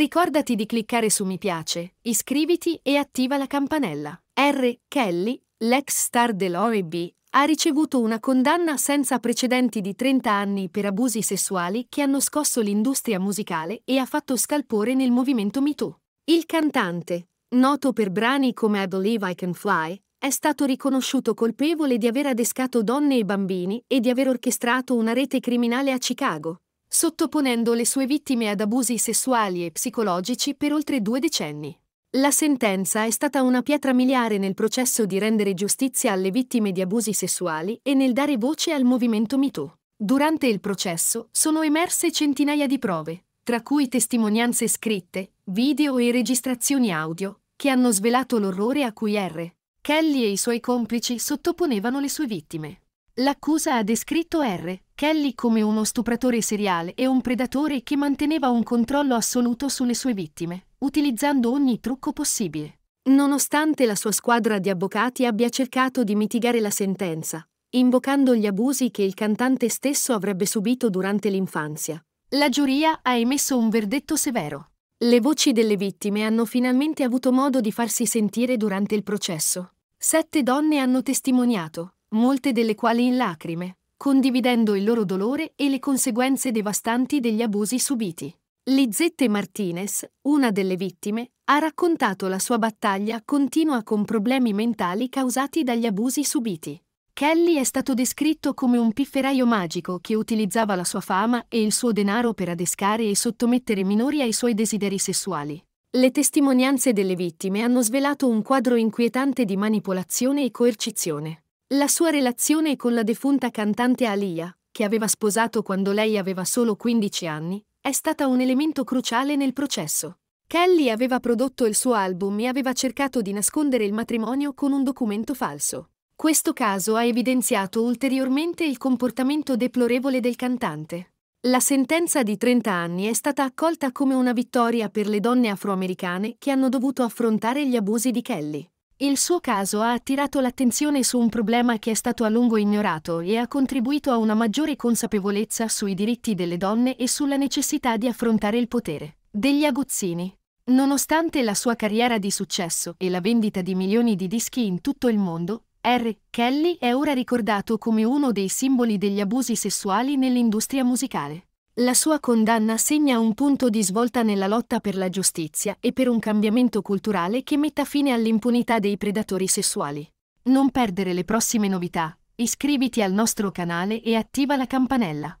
Ricordati di cliccare su mi piace, iscriviti e attiva la campanella. R. Kelly, l'ex star dell'OEB, ha ricevuto una condanna senza precedenti di 30 anni per abusi sessuali che hanno scosso l'industria musicale e ha fatto scalpore nel movimento MeToo. Il cantante, noto per brani come I Believe I Can Fly, è stato riconosciuto colpevole di aver adescato donne e bambini e di aver orchestrato una rete criminale a Chicago sottoponendo le sue vittime ad abusi sessuali e psicologici per oltre due decenni. La sentenza è stata una pietra miliare nel processo di rendere giustizia alle vittime di abusi sessuali e nel dare voce al movimento MeToo. Durante il processo sono emerse centinaia di prove, tra cui testimonianze scritte, video e registrazioni audio, che hanno svelato l'orrore a cui R. Kelly e i suoi complici sottoponevano le sue vittime. L'accusa ha descritto R. Kelly come uno stupratore seriale e un predatore che manteneva un controllo assoluto sulle sue vittime, utilizzando ogni trucco possibile. Nonostante la sua squadra di avvocati abbia cercato di mitigare la sentenza, invocando gli abusi che il cantante stesso avrebbe subito durante l'infanzia, la giuria ha emesso un verdetto severo. Le voci delle vittime hanno finalmente avuto modo di farsi sentire durante il processo. Sette donne hanno testimoniato, molte delle quali in lacrime, condividendo il loro dolore e le conseguenze devastanti degli abusi subiti. Lizette Martinez, una delle vittime, ha raccontato la sua battaglia continua con problemi mentali causati dagli abusi subiti. Kelly è stato descritto come un pifferaio magico che utilizzava la sua fama e il suo denaro per adescare e sottomettere minori ai suoi desideri sessuali. Le testimonianze delle vittime hanno svelato un quadro inquietante di manipolazione e coercizione la sua relazione con la defunta cantante Alia, che aveva sposato quando lei aveva solo 15 anni, è stata un elemento cruciale nel processo. Kelly aveva prodotto il suo album e aveva cercato di nascondere il matrimonio con un documento falso. Questo caso ha evidenziato ulteriormente il comportamento deplorevole del cantante. La sentenza di 30 anni è stata accolta come una vittoria per le donne afroamericane che hanno dovuto affrontare gli abusi di Kelly. Il suo caso ha attirato l'attenzione su un problema che è stato a lungo ignorato e ha contribuito a una maggiore consapevolezza sui diritti delle donne e sulla necessità di affrontare il potere. Degli aguzzini. Nonostante la sua carriera di successo e la vendita di milioni di dischi in tutto il mondo, R. Kelly è ora ricordato come uno dei simboli degli abusi sessuali nell'industria musicale. La sua condanna segna un punto di svolta nella lotta per la giustizia e per un cambiamento culturale che metta fine all'impunità dei predatori sessuali. Non perdere le prossime novità, iscriviti al nostro canale e attiva la campanella.